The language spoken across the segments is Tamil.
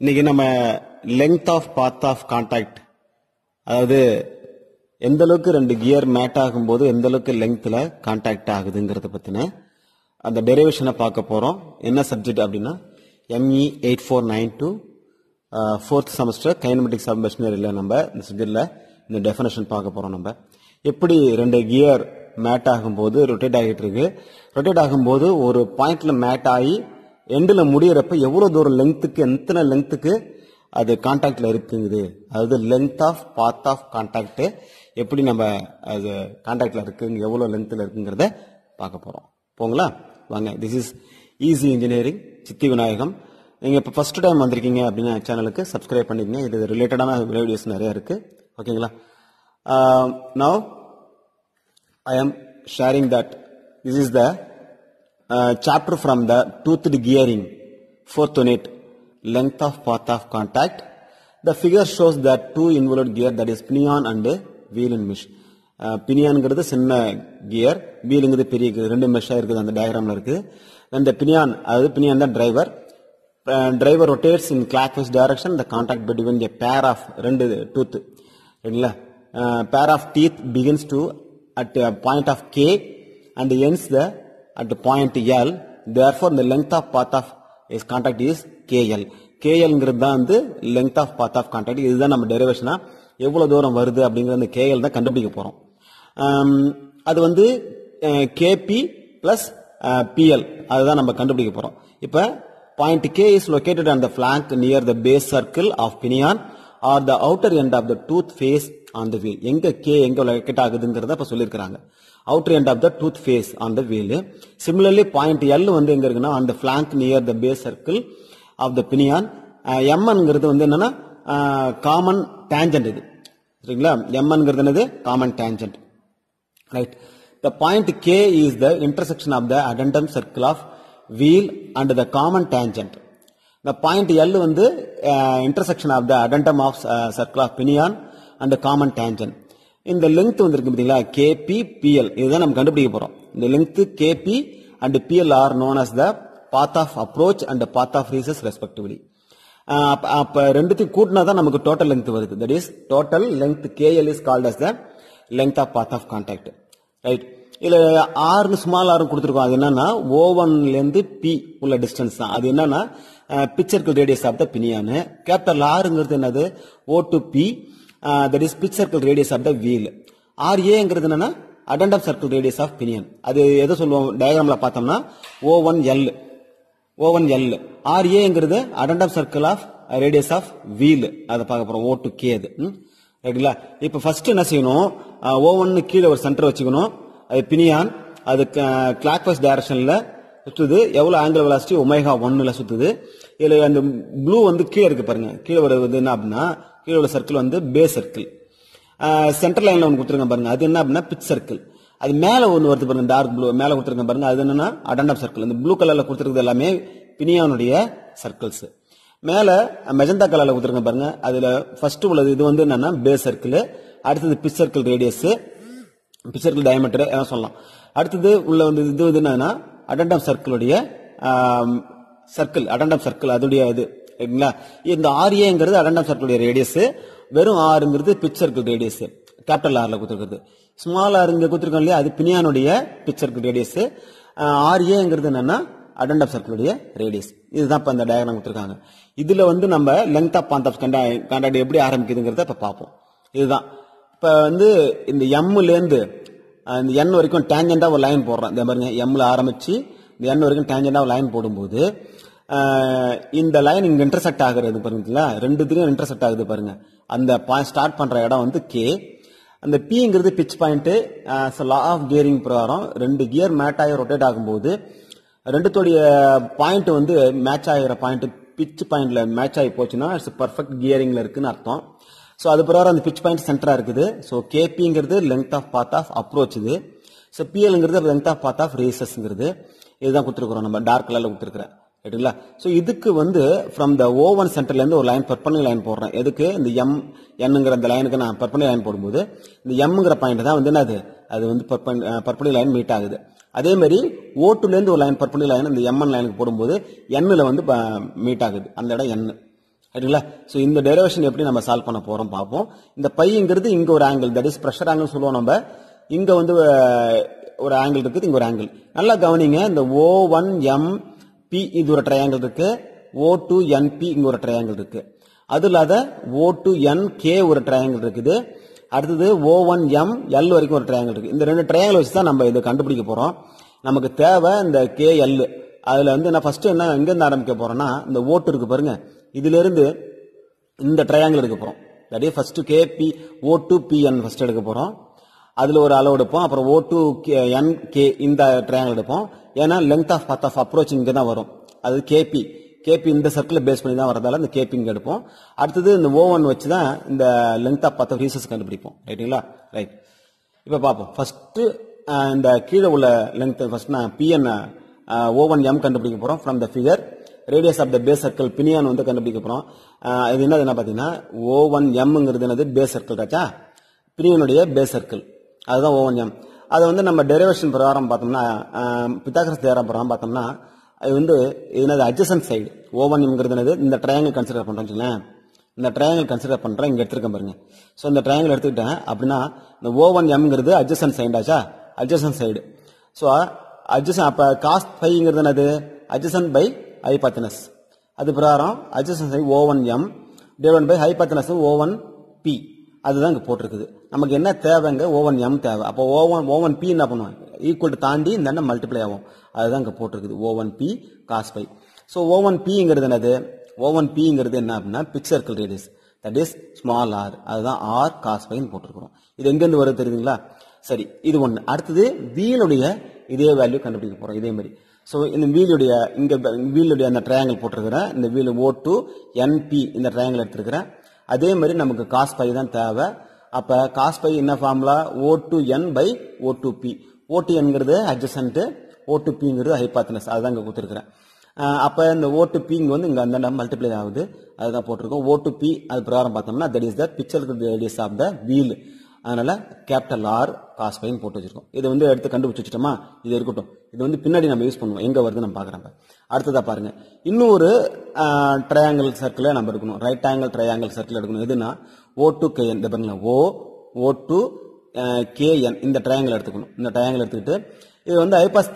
இன்னைக்கு நம்ம length of path of contact அதாவது எந்த அளவுக்கு ரெண்டு கியர் மேட் ஆகும்போது எந்த அளவுக்கு லெங்த்தில் கான்டாக்ட் ஆகுதுங்கிறத பற்றின அந்த டெரிவேஷனை பார்க்க போகிறோம் என்ன சப்ஜெக்ட் அப்படின்னா ME eight four nine two fourth semester kinematic சப் மெஷினரியில் நம்ம இந்த சப்ஜெக்டில் இந்த டெஃபினேஷன் பார்க்க போகிறோம் நம்ம எப்படி ரெண்டு கியர் மேட் ஆகும்போது ரொட்டேட் ஆகிட்டு இருக்கு ரொட்டேட் ஆகும்போது ஒரு பாயிண்ட்ல மேட் ஆகி எண்டில் முடியிறப்ப எவ்வளோ தூரம் லென்த்துக்கு எத்தனை லென்த்துக்கு அது கான்டாக்டில் இருக்குங்குது அதாவது length of path of contact எப்படி நம்ம அது கான்டாக்டில் இருக்குங்க எவ்வளோ லென்த்தில் இருக்குங்கிறத பார்க்க போகிறோம் போங்களா வாங்க திஸ் இஸ் ஈஸி இன்ஜினியரிங் சித்தி விநாயகம் நீங்கள் இப்போ ஃபஸ்ட் டைம் வந்திருக்கீங்க அப்படின்னா சேனலுக்கு சப்ஸ்கிரைப் பண்ணிக்கங்க இது ரிலேட்டடான வீடியோஸ் நிறையா இருக்குது ஓகேங்களா now I am sharing that this is the Uh, chapter from the toothed gearing, fourth unit, length of path of contact. The figure shows that two involute gear that is pinion and wheel and mesh. Uh, pinion is the same gear, wheel is the same mesh on the diagram. Then the pinion, uh, the pinion the driver. Uh, driver rotates in clockwise direction, the contact between the pair of tooth. Uh, pair of teeth begins to at a point of K and ends the at the point L therefore இந்த length of path of is contact is KL KLங்கிறது தான் வந்து length of path of contact இதுதான் நம்ம டெரிவேஷனா எவ்வளோ தூரம் வருது அப்படிங்கிறது அந்த கேஎல் தான் கண்டுபிடிக்க போகிறோம் அது வந்து கேபி ப்ளஸ் பிஎல் அதுதான் நம்ம கண்டுபிடிக்க போகிறோம் இப்போ point K is located and the flank near the base circle of pinion or the outer end of the tooth face on the wheel எங்க கே எங்க லொக்கேட் ஆகுதுங்கிறத அப்ப சொல்லியிருக்காங்க outer end of the tooth face on the wheel similarly point L வந்து எங்க இருக்குன்னா அந்த flank near the base circle of the pinion எம்என்ங்கிறது வந்து என்னன்னா காமன் டேஞ்சன்ட் இது சரிங்களா எம்என்ங்கிறது என்னது common tangent right the point K is the intersection of the addendum circle of wheel and the common tangent இந்த பாயிண்ட் L வந்து uh, of the the of circle of circle of common tangent இந்த லெங்த் வந்திருக்கு பார்த்தீங்களா கேபி பிஎல் இதுதான் நம்ம கண்டுபிடிக்க போறோம் இந்த length KP and PL are known as the path of approach and path of recess respectively அப்போ ரெண்டுத்தையும் கூட்டினா தான் நமக்கு டோட்டல் லெங்த் வருது that is total length KL is called as the length of path of contact right இதில் ஆறுன்னு ஸ்மால் ஆறு கொடுத்துருக்கோம் அது என்னன்னா ஓவன்லேருந்து பி உள்ள டிஸ்டன்ஸ் தான் அது என்னன்னா pitch circle radius of the pinion capital ஆறுங்கிறது என்னது O two P that is pitch circle radius of the wheel R ஏங்கிறது என்னன்னா addendum circle radius of pinion அது எதை சொல்லுவோம் டயக்ராமில் பார்த்தோம்னா O one L O one L R ஏங்கிறது addendum circle of radius of wheel அதை பார்க்க போகிறோம் ஓ டு கே அது ரைட்டுங்களா இப்போ ஃபர்ஸ்ட் என்ன செய்யணும் ஓ ஒன்னு கீழே ஒரு சென்டர் வச்சுக்கணும் அது பினியான் அது கிளாக் வைஸ் டைரக்ஷனில் சுற்றுது எவ்வளோ ஆங்கிள் வெலாசிட்டி ஒமேகா ஒன்னில் சுற்றுது இதில் அந்த ப்ளூ வந்து கீழே இருக்குது பாருங்கள் கீழே வருது என்ன அப்படின்னா கீழே உள்ள சர்க்கிள் வந்து பே சர்க்கிள் சென்டர் லைனில் ஒன்று கொடுத்துருக்கேன் பாருங்கள் அது என்ன அப்படின்னா பிச் சர்க்கிள் அது மேலே ஒன்று வருது பாருங்கள் டார்க் ப்ளூ மேலே கொடுத்துருக்கேன் பாருங்கள் அது என்னென்னா அடண்டம் சர்க்கிள் இந்த ப்ளூ கலரில் கொடுத்துருக்கிறது எல்லாமே பினியானுடைய சர்க்கிள்ஸ் மேலே மெஜந்தா கலரில் கொடுத்துருக்கேன் பாருங்கள் அதில் ஃபஸ்ட்டு உள்ளது இது வந்து என்னென்னா பே சர்க்கிள் அடுத்தது pitch circle radius pitch circle diameter சொல்லலாம் அடுத்தது உள்ள வந்து இது வந்து என்னன்னா அடண்டம் சர்க்கிளுடைய சர்க்கிள் அடண்டம் சர்க்கிள் அதோடைய இது சரிங்களா இந்த ஆர்ஏங்கிறது அடண்டம் சர்க்கிளுடைய ரேடியஸ் வெறும் ஆறுங்கிறது பிச் சர்க்கிள் ரேடியஸ் கேபிட்டல் ஆர்ல கொடுத்துருக்குது ஸ்மால் ஆர் இங்கே கொடுத்துருக்கோம் இல்லையா அது பினியானுடைய பிச் சர்க்கிள் ரேடியஸ் ஆர்ஏங்கிறது என்னன்னா அடண்டம் சர்க்கிளுடைய ரேடியஸ் இதுதான் இப்போ அந்த டயக்ராம் கொடுத்துருக்காங்க இதில் வந்து நம்ம லெங்க் ஆஃப் பாந்த் ஆஃப் கண்டா கண்டாடி எப்படி ஆரம்பிக்குதுங்கிறத இப்போ பார்ப்போம் இதுதான் இப்போ வந்து இந்த எம்முலேருந்து அந்த என் வரைக்கும் டேஞ்சண்டா ஒரு லைன் போடுறேன் இந்த பாருங்க எம்மில் ஆரம்பித்து இந்த என் வரைக்கும் டேஞ்சண்டா ஒரு லைன் போடும்போது இந்த லைன் இங்க இன்டர்செக்ட் ஆகுறது பாருங்களா ரெண்டுத்துக்கும் இன்டர்செக்ட் ஆகுது பாருங்க அந்த ஸ்டார்ட் பண்ணுற இடம் வந்து கே அந்த பிங்கிறது pitch point law of gearing பிரகாரம் ரெண்டு கியர் மேட் ஆகி ரொட்டேட் ஆகும்போது ரெண்டுத்தோடைய பாயிண்ட் வந்து மேட்ச் ஆகிற பாயிண்ட் பிச் பாயிண்ட்ல மேட்ச் ஆகி போச்சுன்னா இட்ஸ் பர்ஃபெக்ட் கியரிங்ல இருக்குன்னு அர்த்தம் ஸோ அது பிறகு அந்த பிச் பாயிண்ட் சென்டராக இருக்குது ஸோ கேபிங்கிறது length of path of approach இது ஸோ பிஎல்ங்கிறது லென்த் ஆஃப் பாத் ஆஃப் ரேசஸ்ங்கிறது இதுதான் கொடுத்துருக்குறோம் நம்ம டார்க் கலரில் கொடுத்துருக்குறேன் ரைட்டுங்களா ஸோ இதுக்கு வந்து ஃப்ரம் த ஓவன் சென்டர்லேருந்து ஒரு லைன் பர்பனல் லைன் போடுறேன் எதுக்கு இந்த எம் என்னங்கிற அந்த லைனுக்கு நான் பர்பனல் லைன் போடும்போது இந்த எம்ங்கிற பாயிண்ட் தான் வந்து என்னது அது வந்து பர்பன் பர்பனல் லைன் மீட் ஆகுது அதே மாதிரி ஓட்டுலேருந்து ஒரு லைன் பர்பனல் லைன் இந்த எம்என் லைனுக்கு போடும்போது எண்ணில் வந்து மீட் ஆகுது அந்த இடம் எண்ணு சரிங்களா ஸோ இந்த டெரிவேஷன் எப்படி நம்ம சால்வ் பண்ண போகிறோம் பார்ப்போம் இந்த பையங்கிறது இங்கே ஒரு angle that is pressure angle சொல்லுவோம் நம்ம இங்கே வந்து ஒரு ஆங்கிள் இருக்குது இங்கே ஒரு ஆங்கிள் நல்லா கவனிங்க இந்த ஓ ஒன் எம் பி இது ஒரு ட்ரையாங்கிள் இருக்கு ஓ டூ என் பி இங்கே ஒரு ட்ரையாங்கிள் இருக்கு அது இல்லாத ஓ டூ என் கே ஒரு ட்ரையாங்கிள் இருக்குது அடுத்தது ஓ ஒன் எம் எல் வரைக்கும் ஒரு ட்ரையாங்கிள் இருக்குது இந்த ரெண்டு ட்ரையாங்கிள் வச்சு தான் நம்ம இதை கண்டுபிடிக்க போகிறோம் நமக்கு தேவை இந்த கே எல் அதில் வந்து நான் ஃபஸ்ட்டு என்ன எங்கேருந்து ஆரம்பிக்க போகிறோன்னா இந்த ஓட்டு இருக்குது பாருங்கள் இதிலிருந்து இந்த ட்ரையாங்கிள் எடுக்க போகிறோம் that first KP O two PN first எடுக்க போகிறோம் அதில் ஒரு அளவு எடுப்போம் அப்புறம் ஓ டு என் கே இந்த ட்ரையாங்கிள் எடுப்போம் ஏன்னா length of path of approach இங்கே தான் வரும் அது கேபி கேபி இந்த சர்க்கிளை பேஸ் பண்ணி தான் வரதால இந்த கேபி இங்கே எடுப்போம் அடுத்தது இந்த ஓவன் வச்சு தான் இந்த length of path of recess கண்டுபிடிப்போம் ரைட்டுங்களா ரைட் இப்போ பார்ப்போம் ஃபஸ்ட்டு இந்த கீழே உள்ள லென்த் ஃபஸ்ட் நான் பிஎன் ஓவன் எம் கண்டுபிடிக்க போகிறோம் from the figure radius of the base circle pinion வந்து கண்டுபிடிக்க அது என்னது என்ன பார்த்தீங்கன்னா ஓ ஒன் எம்ங்கிறது என்னது பேஸ் சர்க்கிள் காச்சா பினியனுடைய பேஸ் சர்க்கிள் அதுதான் ஓ ஒன் எம் அதை வந்து நம்ம டெரிவேஷன் பிரகாரம் பார்த்தோம்னா பித்தாகரஸ் தேரம் பிரகாரம் பார்த்தோம்னா அது வந்து என்னது அட்ஜசன் சைடு ஓ ஒன் எம்ங்கிறது என்னது இந்த ட்ரையாங்கிள் கன்சிடர் பண்ணுறோம் வச்சுங்களேன் இந்த ட்ரையாங்கிள் கன்சிடர் பண்ணுறேன் இங்கே எடுத்துருக்கேன் பாருங்க ஸோ இந்த ட்ரையாங்கிள் எடுத்துக்கிட்டேன் அப்படின்னா இந்த ஓ ஒன் எம்ங்கிறது அட்ஜசன் சைடாச்சா அட்ஜசன் சைடு ஸோ அட்ஜசன் அப்போ காஸ்ட் பைங்கிறது என்னது அட்ஜசன் பை ஹைபத்தனஸ் அது பிரகாரம் adjacent I O one M divide by hypotenuse O one P அதுதான் இங்கே போட்டிருக்குது நமக்கு என்ன தேவைங்க ஓவன் எம் தேவை அப்போ ஓவன் ஓவன் பி என்ன பண்ணுவோம் ஈக்குவல் டு தாண்டி இந்த என்ன மல்டிப்ளை ஆகும் அதுதான் இங்கே போட்டிருக்குது O one P cos phi so O one பிங்கிறது என்னது ஓவன் பிங்கிறது என்ன அப்படின்னா pitch circle radius that is small R அதுதான் ஆர் காஸ் பைன்னு போட்டிருக்கிறோம் இது எங்கேருந்து வருது தெரியுதுங்களா சரி இது ஒன்று அடுத்தது வீனுடைய இதே வேல்யூ கண்டுபிடிக்க போகிறோம் இதே மாதிரி ஸோ இந்த வீலுடைய இங்கே வீலுடைய அந்த ட்ரையாங்கிள் போட்டிருக்கிறேன் இந்த வீல் ஓ டூ என்பி இந்த ட்ரையாங்கிள் எடுத்துருக்கிறேன் அதே மாதிரி நமக்கு காஸ் பை தான் தேவை அப்போ காஸ் பை என்ன formula O two N by O two P O two என்கிறது அட்ஜசன்ட்டு ஓ டு பிங்கிறது ஹைபாத்தனஸ் அதுதான் இங்கே கொடுத்துருக்குறேன் அப்போ இந்த ஓ டு பிங்க வந்து இங்கே அந்த மல்டிப்ளை ஆகுது அதுதான் போட்டிருக்கோம் ஓ டு பி அது பிரகாரம் பார்த்தோம்னா தட் இஸ் த பிக்சருக்கு ரேடியஸ் ஆஃப் த வீல் அதனால் கேபிட்டல் ஆர் காஸ் பைன் போட்டு வச்சுருக்கோம் இதை வந்து எடுத்து கண்டுபிடிச்சி வச்சுட்டோமா இது இருக்கட்டும் இது வந்து பின்னாடி நம்ம யூஸ் பண்ணுவோம் எங்கே வருது நம்ம பார்க்குறாங்க அடுத்ததாக பாருங்கள் இன்னும் ஒரு ட்ரையாங்கிள் சர்க்கிளை நம்ம எடுக்கணும் ரைட் ஆங்கிள் ட்ரையாங்கிள் சர்க்கிள் எடுக்கணும் எதுனா ஓ டு கேஎன் இந்த பாருங்களா ஓ ஓ டு கேஎன் இந்த ட்ரையாங்கிள் எடுத்துக்கணும் இந்த ட்ரையாங்கிள் எடுத்துக்கிட்டு இது வந்து ஐபாஸ்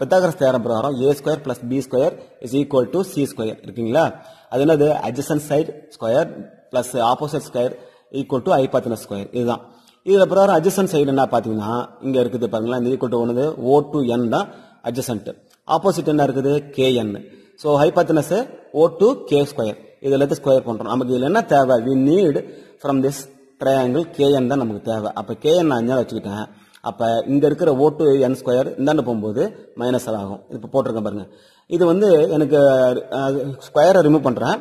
பித்தாகரஸ் தேரம் பிரகாரம் A square plus B square is equal to C square இருக்குங்களா அது என்னது adjacent side square plus opposite square equal to hypotenuse square இதுதான் இதில் பிறகு அஜசன் சைடு என்ன பார்த்தீங்கன்னா இங்கே இருக்குது பாருங்களா இந்த ஈக்குவல் டு ஒன்று ஓ டு என் தான் அட்ஜசன்ட் ஆப்போசிட் என்ன இருக்குது KN so hypotenuse O two K square இதில் எல்லாத்தையும் ஸ்கொயர் பண்ணுறோம் நமக்கு இதில் என்ன தேவை we need from this triangle KN தான் நமக்கு தேவை அப்போ கேஎன் நான் அஞ்சா வச்சுக்கிட்டேன் அப்போ இங்கே இருக்கிற ஓ டு என் ஸ்கொயர் இந்தாண்டு போகும்போது மைனஸ் ஆகும் இப்போ போட்டிருக்கேன் பாருங்கள் இது வந்து எனக்கு ஸ்கொயரை ரிமூவ் பண்ணுறேன்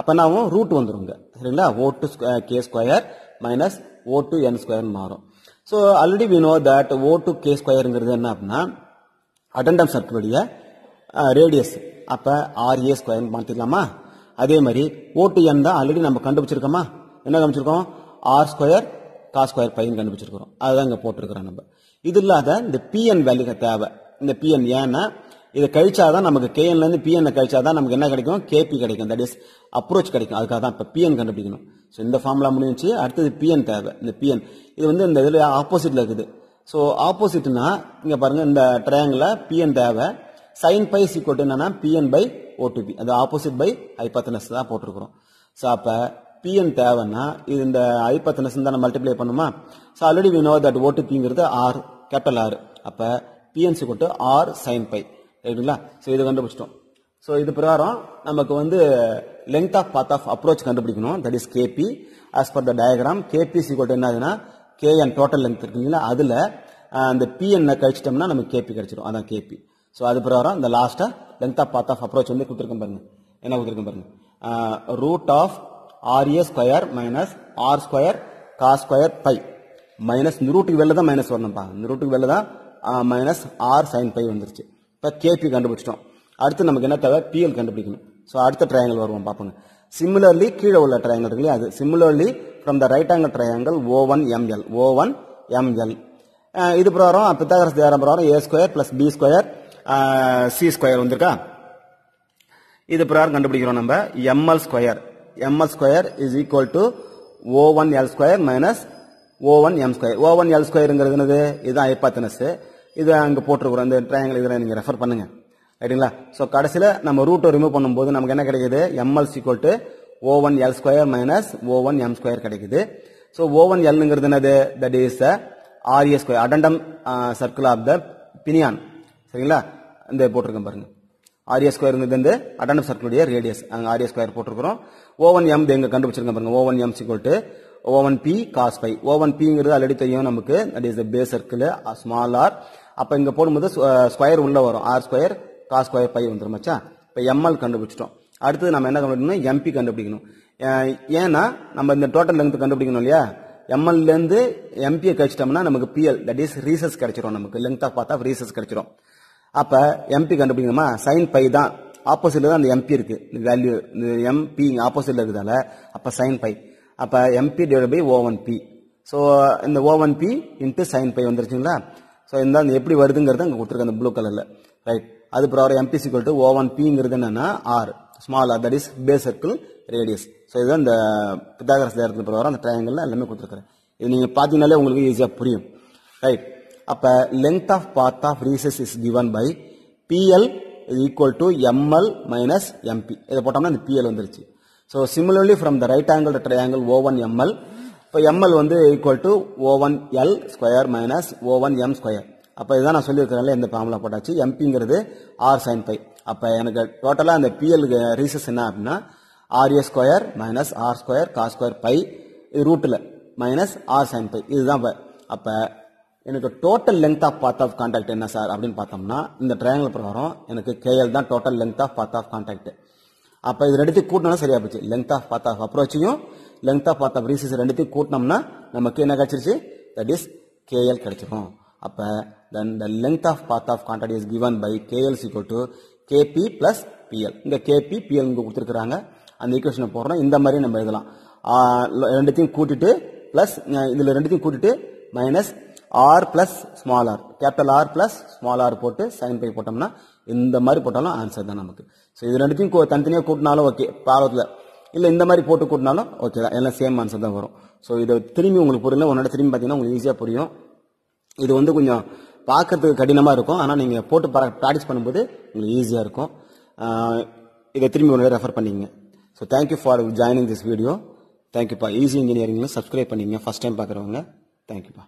அப்போனா ரூட் வந்துருங்க சரிங்களா O two K square minus O two N square மாறும் so already we know that O two K ஸ்கொயருங்கிறது என்ன அப்படின்னா அட்டண்டம் சர்க்கிளுடைய ரேடியஸ் அப்போ ஆர்ஏ ஸ்கொயர்னு மாற்றிக்கலாமா அதே மாதிரி ஓ டு என் தான் ஆல்ரெடி நம்ம கண்டுபிடிச்சிருக்கோமா என்ன கண்டுபிடிச்சிருக்கோம் ஆர் ஸ்கொயர் காஸ் ஸ்கொயர் பையன் கண்டுபிடிச்சிருக்கிறோம் அதுதான் இங்கே போட்டிருக்கிறோம் நம்ம இது இல்லாத இந்த பிஎன் வேல்யூ தேவை இந்த பிஎன் ஏன்னா இதை கழிச்சாதான் நமக்கு கேஎன்லேருந்து பிஎன் கழிச்சாதான் நமக்கு என்ன கிடைக்கும் கேபி கிடைக்கும் தட் இஸ் அப்ரோச் கிடைக்கும் அதுக்காக தான் இப்போ பிஎன் கண்டுபிடிக்கணும் ஸோ இந்த ஃபார்முலா முடிஞ்சு அடுத்தது பிஎன் தேவை இந்த பிஎன் இது வந்து இந்த இதில் ஆப்போசிட்டில் இருக்குது ஸோ ஆப்போசிட்னா இங்கே பாருங்கள் இந்த ட்ரையாங்கில் பிஎன் தேவை சைன் பை சீக்வல் என்னன்னா பிஎன் பை ஓடிபி அது ஆப்போசிட் பை ஐபத்தனஸ் தான் போட்டிருக்கிறோம் ஸோ அப்போ பிஎன் தேவைன்னா இது இந்த ஐபத்தனஸ் தான் மல்டிப்ளை பண்ணுமா so already we know that ஓடிபிங்கிறது ஆர் கேப்டல் ஆர் அப்போ பிஎன் கோட்டு ஆர் சைன் பை ரைட்டுங்களா ஸோ இதை கண்டுபிடிச்சிட்டோம் ஸோ இது பிரகாரம் நமக்கு வந்து length of path of approach கண்டுபிடிக்கணும் that is KP as per the diagram KP is equal என்ன ஆகுதுன்னா கேஎன் டோட்டல் லென்த் இல்லைங்களா அதில் அந்த என்ன கழிச்சிட்டோம்னா நமக்கு கேபி கிடச்சிடும் அதான் கேபி ஸோ அது பிரகாரம் இந்த லாஸ்ட்டாக length of path of approach வந்து கொடுத்துருக்கேன் பாருங்க என்ன கொடுத்துருக்கேன் பாருங்க root of RA square minus R square cos square phi minus இந்த வெளில தான் மைனஸ் வரணும்ப்பா இந்த வெளில தான் மைனஸ் ஆர் சைன் பை வந்துருச்சு இப்போ கேபி கண்டுபிடிச்சிட்டோம் அடுத்து நமக்கு என்ன தேவை பிஎல் கண்டுபிடிக்கணும் ஸோ அடுத்த ட்ரையாங்கல் வருவோம் பார்ப்போங்க சிமிலர்லி கீழே உள்ள இருக்கு இருக்குல்லையா அது similarly from the right angle triangle O one ML O one ML இது பிரகாரம் பித்தாகரஸ் தேரம் பிரகாரம் A square plus B square C square வந்திருக்கா இது பிரகாரம் கண்டுபிடிக்கிறோம் நம்ம ML square ML square is equal to O one L square minus O one M square O one L ஸ்கொயருங்கிறது என்னது இதுதான் ஹைப்பாத்தனஸ் இதை அங்கே போட்டிருக்கிறோம் இந்த ட்ரையாங்கல் இதெல்லாம் நீங்கள் ரெஃபர் பண்ணுங்கள் ரைட்டுங்களா ஸோ கடைசியில் நம்ம ரூட்டை ரிமூவ் பண்ணும்போது நமக்கு என்ன கிடைக்கிது ML is equal to O one L square minus O one M square கிடைக்குது ஸோ ஓ ஒன் எல்ங்கிறது என்னது that is RA square addendum circle of the pinion சரிங்களா இந்த போட்டிருக்கேன் பாருங்க ஆர்ஏ ஸ்கொயருங்கிறது வந்து அடண்டம் சர்க்கிளுடைய ரேடியஸ் அங்கே ஆர்ஏ ஸ்கொயர் போட்டிருக்கிறோம் ஓ ஒன் எம் எங்கே கண்டுபிடிச்சிருக்கேன் பாருங்க O one M is equal to O one P cos phi O one பிங்கிறது ஆல்ரெடி தெரியும் நமக்கு that is the base circle small R அப்போ இங்கே போடும்போது ஸ்கொயர் உள்ளே வரும் R square cos square phi வந்துடும் மச்சா இப்போ எம்எல் கண்டுபிடிச்சிட்டோம் அடுத்தது நம்ம என்ன கண்டுபிடிக்கணும் எம்பி கண்டுபிடிக்கணும் ஏன்னா நம்ம இந்த டோட்டல் லெங்க் கண்டுபிடிக்கணும் இல்லையா எம்எல்லேருந்து எம்பியை கழிச்சிட்டோம்னா நமக்கு பிஎல் தட் இஸ் ரீசஸ் கிடைச்சிரும் நமக்கு லென்த் ஆஃப் பார்த்தா ரீசஸ் கிடைச்சிரும் அப்போ எம்பி கண்டுபிடிக்கணுமா சைன் பை தான் ஆப்போசிட்ல தான் அந்த எம்பி இருக்கு வேல்யூ இந்த எம்பி இங்கே ஆப்போசிட்ல இருக்கிறதால அப்போ சைன் பை அப்போ MP divide by O one P so இந்த O one P into sine phi வந்துருச்சுங்களா ஸோ இந்த எப்படி வருதுங்கிறது அங்கே கொடுத்துருக்கு அந்த ப்ளூ கலரில் ரைட் அது அப்புறம் எம்பி சிக்வல் டு ஓவன் பிங்கிறது என்னன்னா R small R that is base circle radius so இதுதான் இந்த பித்தாகரஸ் நேரத்தில் பிறகு அந்த ட்ரையாங்கிளில் எல்லாமே கொடுத்துருக்குறேன் இது நீங்கள் பார்த்தீங்கனாலே உங்களுக்கு ஈஸியாக புரியும் ரைட் அப்போ length of path of recess is given by PL is equal to ML minus MP இதை போட்டோம்னா இந்த பிஎல் வந்துருச்சு so similarly from the right angle triangle O one ML இப்போ எம்எல் வந்து equal to O one L square minus O one M square அப்போ இதுதான் நான் சொல்லியிருக்கிறேன்ல இந்த ஃபார்முலா போட்டாச்சு எம்பிங்கிறது ஆர் சைன் பை அப்போ எனக்கு டோட்டலாக அந்த பிஎல் ரீசஸ் என்ன அப்படின்னா RA square minus R square cos square phi இது ரூட்டில் மைனஸ் ஆர் சைன் பை இதுதான் அப்போ எனக்கு total length of path of contact என்ன சார் அப்படின்னு பார்த்தோம்னா இந்த ட்ரையாங்கல் பிரகாரம் எனக்கு கேஎல் தான் total length of path of contact அப்போ இது எடுத்து கூட்டினாலும் சரியா போச்சு லென்த் ஆஃப் பாத் ஆஃப் அப்ரோச்சையும் length of path of recess ரெண்டுத்தையும் கூட்டினோம்னா நமக்கு என்ன கிடச்சிருச்சு தட் இஸ் கேஎல் கிடைச்சிரும் அப்போ then the length of path of contact is given by KL equal to KP plus PL இந்த கேபி பிஎல் இங்கே கொடுத்துருக்குறாங்க அந்த ஈக்குவேஷனை போடுறோம் இந்த மாதிரி நம்ம எழுதலாம் ரெண்டுத்தையும் கூட்டிட்டு ப்ளஸ் இதில் ரெண்டுத்தையும் கூட்டிட்டு minus R plus small R capital R plus small R போட்டு சைன் பை போட்டோம்னா இந்த மாதிரி போட்டாலும் ஆன்சர் தான் நமக்கு ஸோ இது ரெண்டுத்தையும் தனித்தனியாக கூட்டினாலும் ஓகே பாரத்தில் இல்லை இந்த மாதிரி போட்டு கூட்டினாலும் ஓகே தான் எல்லாம் சேம் ஆன்சர் தான் வரும் ஸோ இதை திரும்பி உங்களுக்கு புரியல உன்னோட திரும்பி பார்த்தீங்கன்னா உங்களுக்கு ஈஸியாக புரியும் இது வந்து கொஞ்சம் பார்க்கறதுக்கு கடினமாக இருக்கும் ஆனால் நீங்கள் போட்டு ப்ராக்டிஸ் பண்ணும்போது உங்களுக்கு ஈஸியாக இருக்கும் இதை திரும்பி உங்களை ரெஃபர் பண்ணிங்க so thank you for joining this video தேங்க்யூப்பா ஈஸி இன்ஜினியரிங்ல சப்ஸ்கிரைப் பண்ணிங்க ஃபஸ்ட் டைம் பார்க்குறவங்க தேங்க்யூப்பா